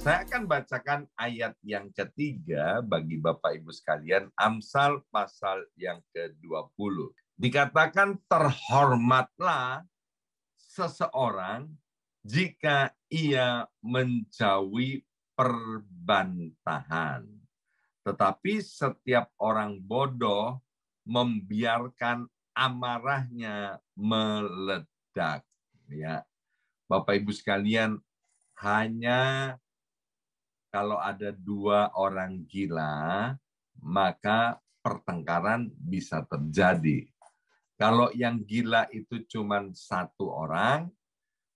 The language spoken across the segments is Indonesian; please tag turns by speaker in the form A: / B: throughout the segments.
A: Saya akan bacakan ayat yang ketiga bagi Bapak Ibu sekalian, Amsal pasal yang ke-20. Dikatakan terhormatlah seseorang jika ia menjauhi perbantahan. Tetapi setiap orang bodoh membiarkan amarahnya meledak. Ya, Bapak Ibu sekalian, hanya kalau ada dua orang gila, maka pertengkaran bisa terjadi. Kalau yang gila itu cuma satu orang,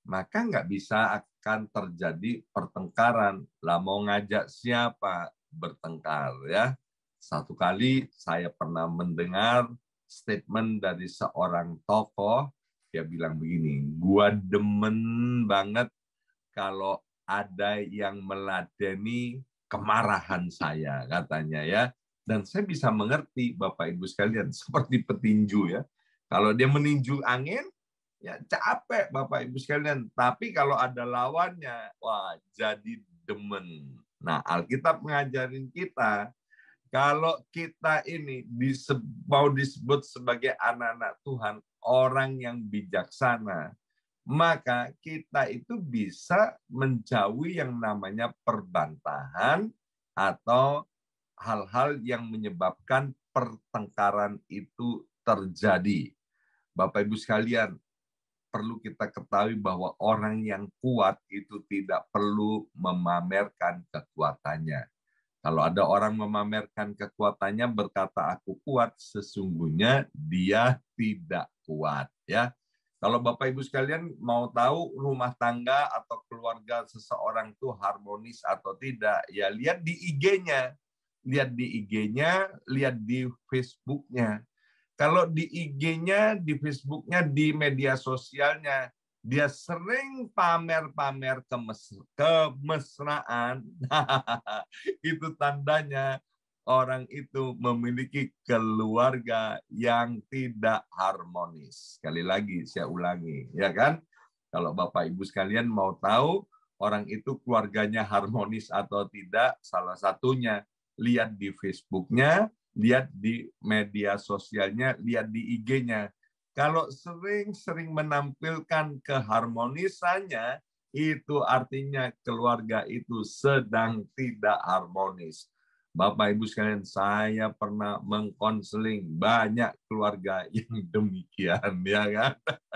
A: maka nggak bisa akan terjadi pertengkaran. Lah mau ngajak siapa bertengkar ya? Satu kali saya pernah mendengar statement dari seorang tokoh dia bilang begini, gua demen banget kalau ada yang meladeni kemarahan saya katanya ya. Dan saya bisa mengerti Bapak Ibu sekalian seperti petinju ya. Kalau dia meninju angin ya capek Bapak Ibu sekalian. Tapi kalau ada lawannya wah jadi demen. Nah, Alkitab mengajarin kita kalau kita ini disebut, mau disebut sebagai anak-anak Tuhan, orang yang bijaksana, maka kita itu bisa menjauhi yang namanya perbantahan atau hal-hal yang menyebabkan pertengkaran itu terjadi. Bapak Ibu sekalian, perlu kita ketahui bahwa orang yang kuat itu tidak perlu memamerkan kekuatannya. Kalau ada orang memamerkan kekuatannya berkata aku kuat, sesungguhnya dia tidak kuat ya. Kalau Bapak Ibu sekalian mau tahu rumah tangga atau keluarga seseorang itu harmonis atau tidak, ya lihat di IG-nya. Lihat di IG-nya, lihat di Facebook-nya. Kalau di IG-nya, di Facebook-nya, di media sosialnya, dia sering pamer-pamer kemesraan. itu tandanya orang itu memiliki keluarga yang tidak harmonis. Sekali lagi saya ulangi, ya kan? Kalau Bapak Ibu sekalian mau tahu orang itu keluarganya harmonis atau tidak, salah satunya lihat di Facebooknya, lihat di media sosialnya, lihat di IG-nya. Kalau sering-sering menampilkan keharmonisannya, itu artinya keluarga itu sedang tidak harmonis. Bapak Ibu sekalian, saya pernah mengkonseling banyak keluarga yang demikian, ya kan?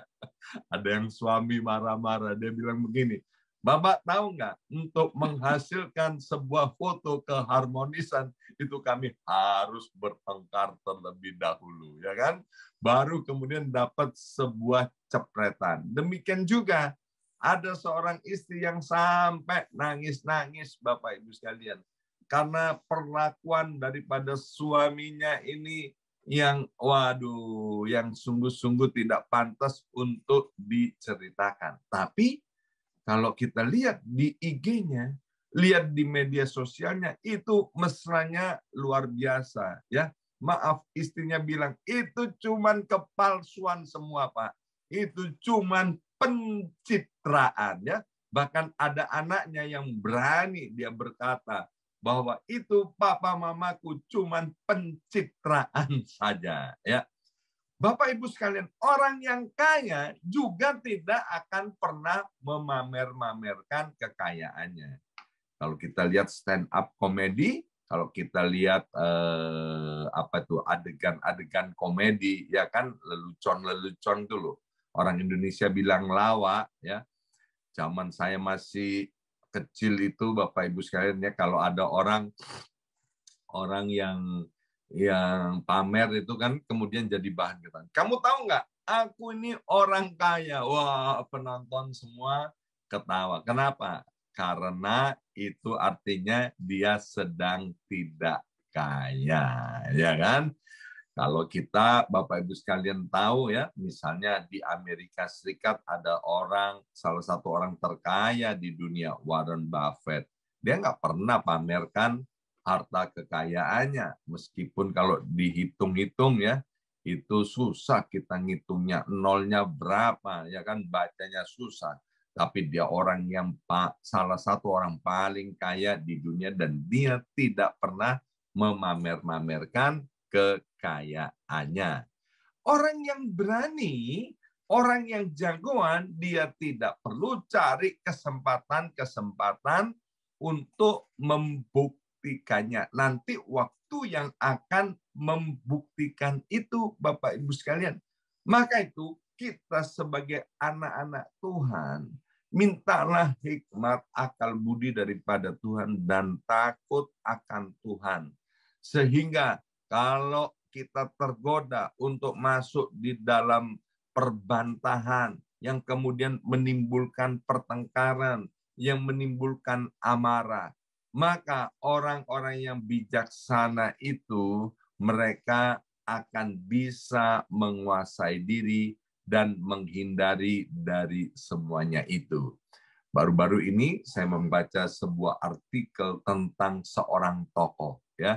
A: Ada yang suami marah-marah, dia bilang begini, Bapak tahu nggak, untuk menghasilkan sebuah foto keharmonisan itu kami harus bertengkar terlebih dahulu, ya kan? Baru kemudian dapat sebuah cepretan. Demikian juga ada seorang istri yang sampai nangis-nangis, Bapak Ibu sekalian karena perlakuan daripada suaminya ini yang waduh yang sungguh-sungguh tidak pantas untuk diceritakan. Tapi kalau kita lihat di IG-nya, lihat di media sosialnya itu mesranya luar biasa ya. Maaf istrinya bilang itu cuman kepalsuan semua, Pak. Itu cuman pencitraan ya. Bahkan ada anaknya yang berani dia berkata, bahwa itu papa mamaku cuman pencitraan saja ya. Bapak Ibu sekalian, orang yang kaya juga tidak akan pernah memamer-mamerkan kekayaannya. Kalau kita lihat stand up komedi, kalau kita lihat eh, apa tuh adegan-adegan komedi ya kan lelucon-lelucon dulu. Orang Indonesia bilang lawak ya. Zaman saya masih kecil itu Bapak Ibu sekalian ya kalau ada orang orang yang yang pamer itu kan kemudian jadi bahan kita. Kamu tahu nggak? Aku ini orang kaya. Wah penonton semua ketawa. Kenapa? Karena itu artinya dia sedang tidak kaya, ya kan? Kalau kita, Bapak Ibu sekalian tahu ya, misalnya di Amerika Serikat ada orang, salah satu orang terkaya di dunia, Warren Buffett. Dia nggak pernah pamerkan harta kekayaannya, meskipun kalau dihitung-hitung ya, itu susah kita ngitungnya, nolnya berapa, ya kan bacanya susah. Tapi dia orang yang salah satu orang paling kaya di dunia dan dia tidak pernah memamer-mamerkan kekayaannya. Orang yang berani, orang yang jagoan, dia tidak perlu cari kesempatan-kesempatan untuk membuktikannya. Nanti waktu yang akan membuktikan itu Bapak Ibu sekalian. Maka itu kita sebagai anak-anak Tuhan, mintalah hikmat akal budi daripada Tuhan dan takut akan Tuhan. Sehingga kalau kita tergoda untuk masuk di dalam perbantahan yang kemudian menimbulkan pertengkaran, yang menimbulkan amarah, maka orang-orang yang bijaksana itu mereka akan bisa menguasai diri dan menghindari dari semuanya itu. Baru-baru ini saya membaca sebuah artikel tentang seorang tokoh ya.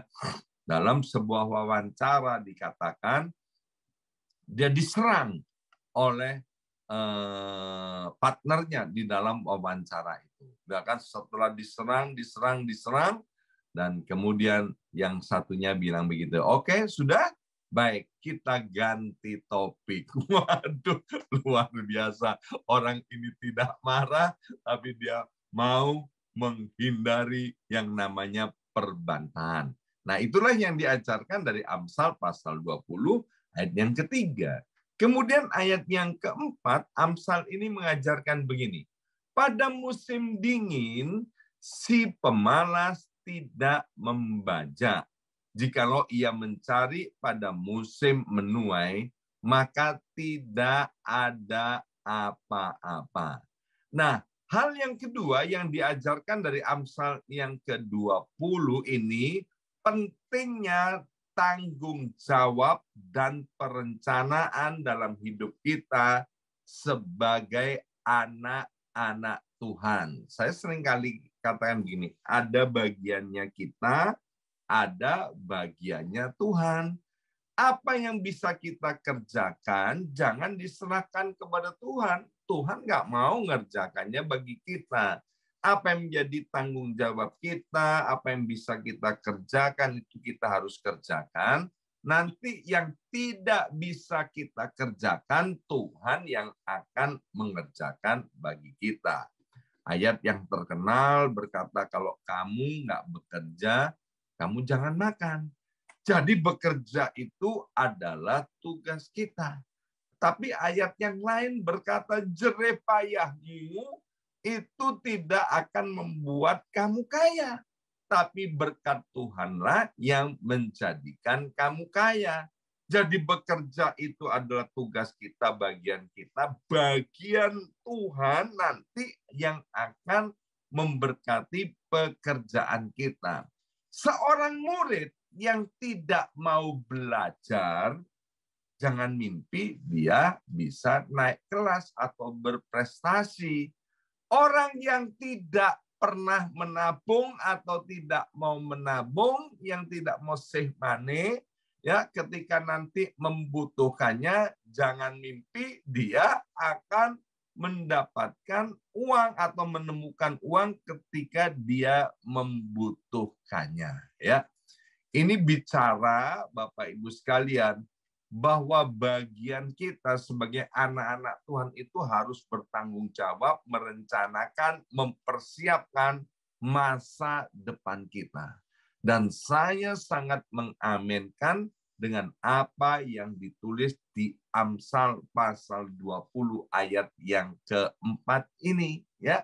A: Dalam sebuah wawancara dikatakan dia diserang oleh eh, partnernya di dalam wawancara itu. Bahkan setelah diserang, diserang, diserang, dan kemudian yang satunya bilang begitu, oke okay, sudah, baik kita ganti topik. Waduh, luar biasa. Orang ini tidak marah, tapi dia mau menghindari yang namanya perbantahan. Nah, itulah yang diajarkan dari Amsal pasal 20 ayat yang ketiga. Kemudian ayat yang keempat, Amsal ini mengajarkan begini. Pada musim dingin, si pemalas tidak membaca. Jikalau ia mencari pada musim menuai, maka tidak ada apa-apa. Nah, hal yang kedua yang diajarkan dari Amsal yang ke-20 ini pentingnya tanggung jawab dan perencanaan dalam hidup kita sebagai anak-anak Tuhan. Saya sering kali katakan begini, ada bagiannya kita, ada bagiannya Tuhan. Apa yang bisa kita kerjakan, jangan diserahkan kepada Tuhan. Tuhan nggak mau ngerjakannya bagi kita apa yang menjadi tanggung jawab kita, apa yang bisa kita kerjakan itu kita harus kerjakan. Nanti yang tidak bisa kita kerjakan Tuhan yang akan mengerjakan bagi kita. Ayat yang terkenal berkata kalau kamu nggak bekerja, kamu jangan makan. Jadi bekerja itu adalah tugas kita. Tapi ayat yang lain berkata jerepayahmu itu tidak akan membuat kamu kaya. Tapi berkat Tuhanlah yang menjadikan kamu kaya. Jadi bekerja itu adalah tugas kita, bagian kita, bagian Tuhan nanti yang akan memberkati pekerjaan kita. Seorang murid yang tidak mau belajar, jangan mimpi dia bisa naik kelas atau berprestasi. Orang yang tidak pernah menabung atau tidak mau menabung, yang tidak mau save money, ya ketika nanti membutuhkannya, jangan mimpi dia akan mendapatkan uang atau menemukan uang ketika dia membutuhkannya, ya. Ini bicara Bapak Ibu sekalian bahwa bagian kita sebagai anak-anak Tuhan itu harus bertanggung jawab, merencanakan, mempersiapkan masa depan kita. Dan saya sangat mengaminkan dengan apa yang ditulis di Amsal pasal 20 ayat yang keempat ini ya.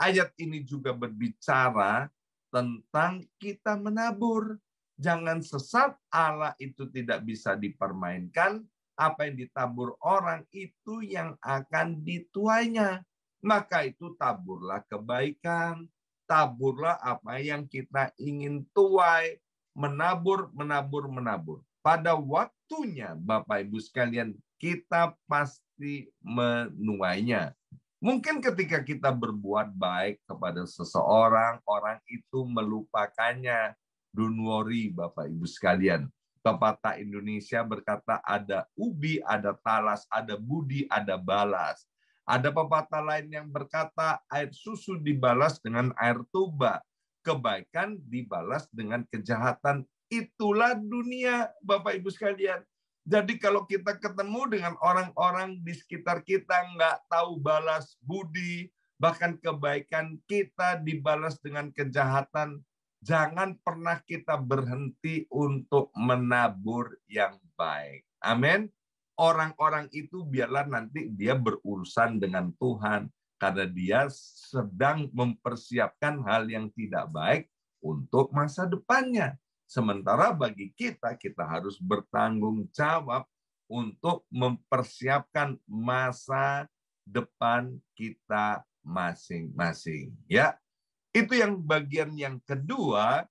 A: Ayat ini juga berbicara tentang kita menabur. Jangan sesat, Allah itu tidak bisa dipermainkan. Apa yang ditabur orang itu yang akan dituainya. Maka itu taburlah kebaikan, taburlah apa yang kita ingin tuai, menabur, menabur, menabur. Pada waktunya, Bapak Ibu sekalian, kita pasti menuainya. Mungkin ketika kita berbuat baik kepada seseorang, orang itu melupakannya. Don't worry Bapak Ibu sekalian. Pepatah Indonesia berkata ada ubi, ada talas, ada budi, ada balas. Ada pepatah lain yang berkata air susu dibalas dengan air tuba. Kebaikan dibalas dengan kejahatan. Itulah dunia Bapak Ibu sekalian. Jadi kalau kita ketemu dengan orang-orang di sekitar kita nggak tahu balas budi, bahkan kebaikan kita dibalas dengan kejahatan, jangan pernah kita berhenti untuk menabur yang baik. Amin. Orang-orang itu biarlah nanti dia berurusan dengan Tuhan karena dia sedang mempersiapkan hal yang tidak baik untuk masa depannya. Sementara bagi kita kita harus bertanggung jawab untuk mempersiapkan masa depan kita masing-masing. Ya, itu yang bagian yang kedua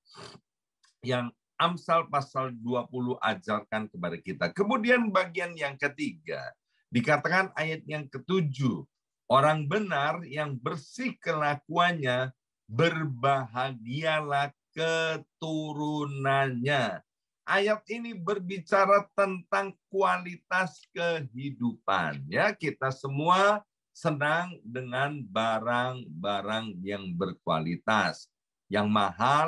A: yang Amsal pasal 20 ajarkan kepada kita. Kemudian bagian yang ketiga, dikatakan ayat yang ketujuh, orang benar yang bersih kelakuannya, berbahagialah keturunannya. Ayat ini berbicara tentang kualitas kehidupan. Ya, kita semua senang dengan barang-barang yang berkualitas. Yang mahal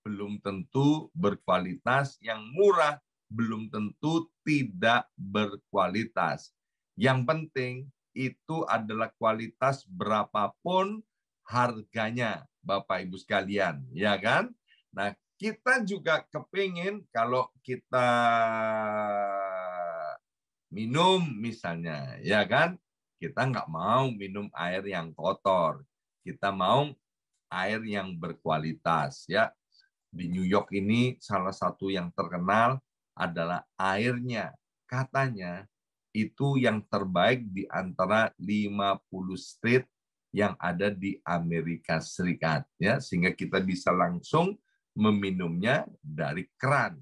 A: belum tentu berkualitas, yang murah belum tentu tidak berkualitas. Yang penting itu adalah kualitas berapapun harganya, Bapak Ibu sekalian, ya kan? Nah, kita juga kepingin kalau kita minum misalnya, ya kan? Kita nggak mau minum air yang kotor. Kita mau air yang berkualitas ya. Di New York ini salah satu yang terkenal adalah airnya. Katanya itu yang terbaik di antara 50 street yang ada di Amerika Serikat ya sehingga kita bisa langsung meminumnya dari keran.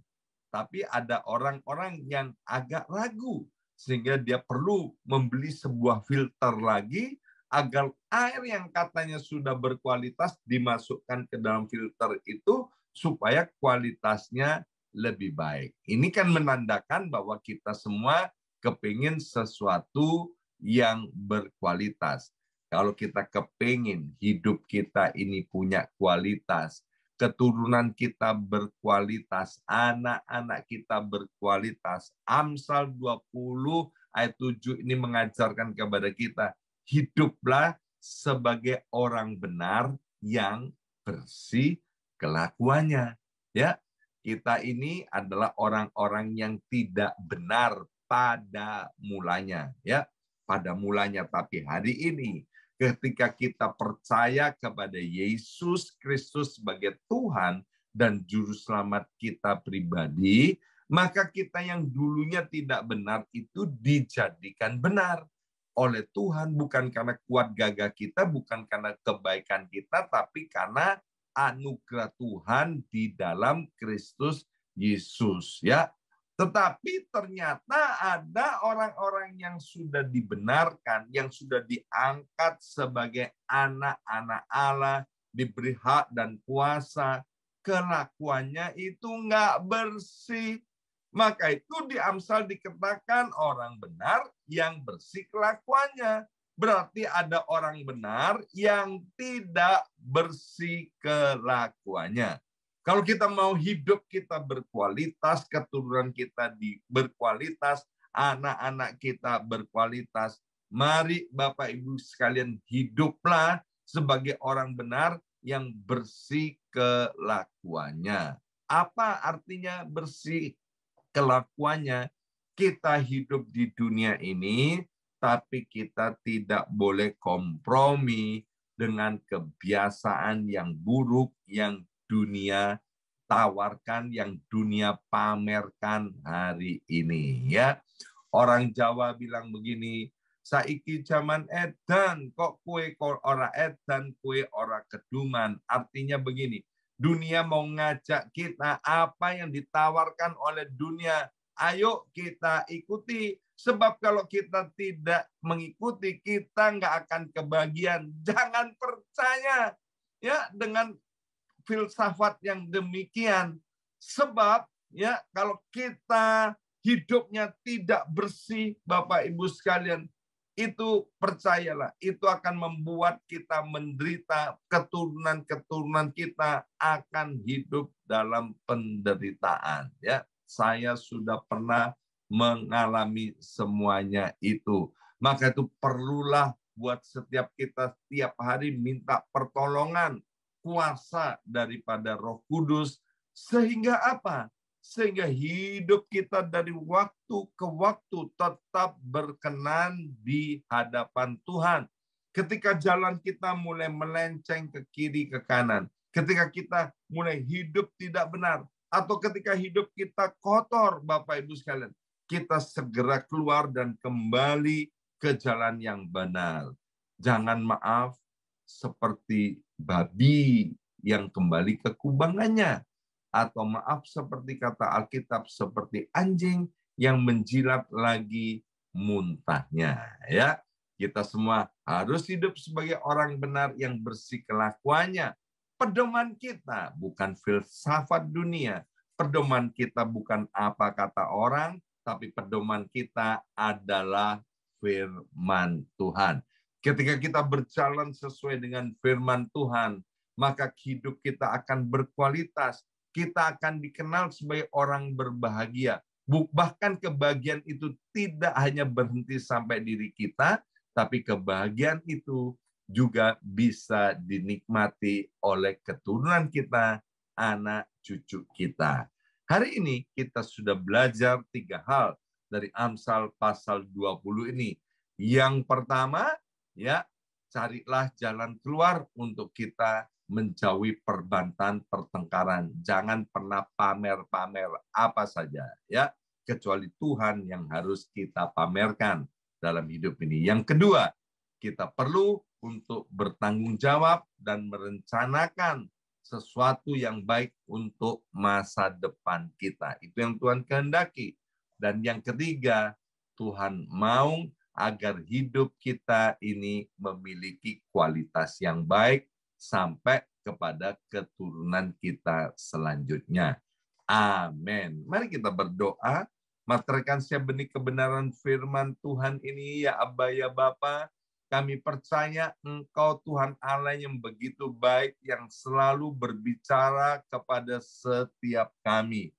A: Tapi ada orang-orang yang agak ragu sehingga dia perlu membeli sebuah filter lagi agar air yang katanya sudah berkualitas dimasukkan ke dalam filter itu supaya kualitasnya lebih baik. Ini kan menandakan bahwa kita semua kepingin sesuatu yang berkualitas. Kalau kita kepingin hidup kita ini punya kualitas, keturunan kita berkualitas, anak-anak kita berkualitas. Amsal 20 ayat 7 ini mengajarkan kepada kita, hiduplah sebagai orang benar yang bersih kelakuannya. Ya, kita ini adalah orang-orang yang tidak benar pada mulanya, ya. Pada mulanya tapi hari ini ketika kita percaya kepada Yesus Kristus sebagai Tuhan dan Juru Selamat kita pribadi, maka kita yang dulunya tidak benar itu dijadikan benar oleh Tuhan, bukan karena kuat gagah kita, bukan karena kebaikan kita, tapi karena anugerah Tuhan di dalam Kristus Yesus. Ya, tetapi ternyata ada orang-orang yang sudah dibenarkan, yang sudah diangkat sebagai anak-anak Allah, diberi hak dan kuasa, kelakuannya itu nggak bersih. Maka itu di Amsal dikatakan orang benar yang bersih kelakuannya. Berarti ada orang benar yang tidak bersih kelakuannya. Kalau kita mau hidup kita berkualitas, keturunan kita di berkualitas, anak-anak kita berkualitas. Mari Bapak Ibu sekalian hiduplah sebagai orang benar yang bersih kelakuannya. Apa artinya bersih kelakuannya? Kita hidup di dunia ini, tapi kita tidak boleh kompromi dengan kebiasaan yang buruk, yang dunia tawarkan, yang dunia pamerkan hari ini. Ya, orang Jawa bilang begini, saiki zaman edan kok kue kok ora edan kue ora keduman artinya begini dunia mau ngajak kita apa yang ditawarkan oleh dunia ayo kita ikuti sebab kalau kita tidak mengikuti kita nggak akan kebagian jangan percaya ya dengan filsafat yang demikian. Sebab ya kalau kita hidupnya tidak bersih Bapak Ibu sekalian, itu percayalah itu akan membuat kita menderita keturunan-keturunan kita akan hidup dalam penderitaan ya saya sudah pernah mengalami semuanya itu maka itu perlulah buat setiap kita setiap hari minta pertolongan kuasa daripada Roh Kudus sehingga apa? Sehingga hidup kita dari waktu ke waktu tetap berkenan di hadapan Tuhan. Ketika jalan kita mulai melenceng ke kiri ke kanan, ketika kita mulai hidup tidak benar atau ketika hidup kita kotor Bapak Ibu sekalian, kita segera keluar dan kembali ke jalan yang benar. Jangan maaf seperti babi yang kembali ke kubangannya. Atau maaf seperti kata Alkitab, seperti anjing yang menjilat lagi muntahnya. ya Kita semua harus hidup sebagai orang benar yang bersih kelakuannya. Pedoman kita bukan filsafat dunia. Pedoman kita bukan apa kata orang, tapi pedoman kita adalah firman Tuhan. Ketika kita berjalan sesuai dengan firman Tuhan, maka hidup kita akan berkualitas. Kita akan dikenal sebagai orang berbahagia. Bahkan kebahagiaan itu tidak hanya berhenti sampai diri kita, tapi kebahagiaan itu juga bisa dinikmati oleh keturunan kita, anak cucu kita. Hari ini kita sudah belajar tiga hal dari Amsal pasal 20 ini. Yang pertama, ya carilah jalan keluar untuk kita menjauhi perbantahan pertengkaran. Jangan pernah pamer-pamer apa saja ya, kecuali Tuhan yang harus kita pamerkan dalam hidup ini. Yang kedua, kita perlu untuk bertanggung jawab dan merencanakan sesuatu yang baik untuk masa depan kita. Itu yang Tuhan kehendaki. Dan yang ketiga, Tuhan mau agar hidup kita ini memiliki kualitas yang baik sampai kepada keturunan kita selanjutnya. Amin. Mari kita berdoa, materkan saya benih kebenaran firman Tuhan ini ya Abba, ya Bapa. Kami percaya Engkau Tuhan Allah yang begitu baik yang selalu berbicara kepada setiap kami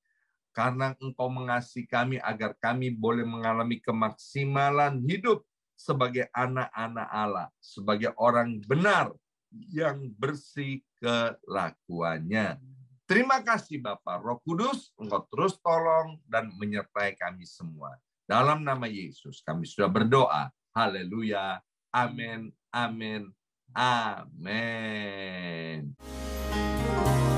A: karena engkau mengasihi kami agar kami boleh mengalami kemaksimalan hidup sebagai anak-anak Allah, sebagai orang benar yang bersih kelakuannya. Terima kasih Bapak Roh Kudus, Engkau terus tolong dan menyertai kami semua. Dalam nama Yesus kami sudah berdoa. Haleluya. Amin. Amin. Amin.